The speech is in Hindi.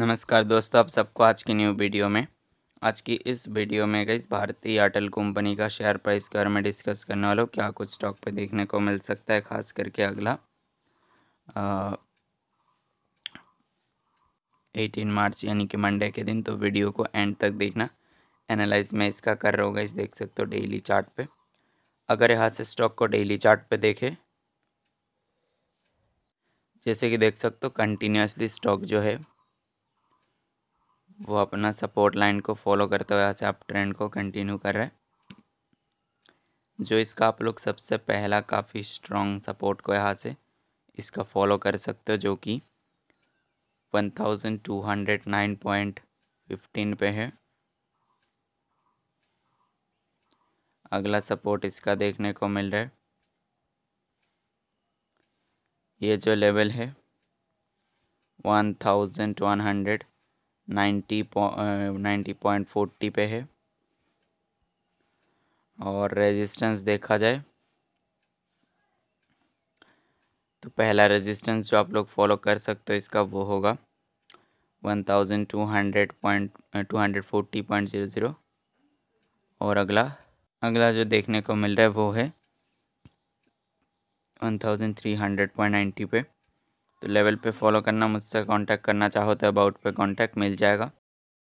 नमस्कार दोस्तों आप सबको आज की न्यू वीडियो में आज की इस वीडियो में गई भारतीय एयरटेल कंपनी का शेयर प्राइस के बारे में डिस्कस करने वाला हूँ क्या कुछ स्टॉक पे देखने को मिल सकता है खास करके अगला एटीन मार्च यानी कि मंडे के दिन तो वीडियो को एंड तक देखना एनालाइज में इसका कर रहा होगा इस देख सकते हो डेली चार्ट पे अगर यहाँ से स्टॉक को डेली चार्ट पे देखें जैसे कि देख सकते हो कंटिन्यूसली स्टॉक जो है वो अपना सपोर्ट लाइन को फॉलो करते हुए आज आप ट्रेंड को कंटिन्यू कर रहे हैं जो इसका आप लोग सबसे पहला काफ़ी स्ट्रॉन्ग सपोर्ट को यहाँ से इसका फॉलो कर सकते हो जो कि one thousand two hundred nine point fifteen पे है अगला सपोर्ट इसका देखने को मिल रहा है ये जो लेवल है one thousand one hundred ninety ninety point forty पे है और रेजिस्टेंस देखा जाए तो पहला रेजिस्टेंस जो आप लोग फॉलो कर सकते हो इसका वो होगा one thousand two hundred point two hundred forty point zero zero और अगला अगला जो देखने को मिल रहा है वो है one thousand three hundred point ninety पे तो लेवल पे फॉलो करना मुझसे कांटेक्ट करना चाहो तो अबाउट पे कांटेक्ट मिल जाएगा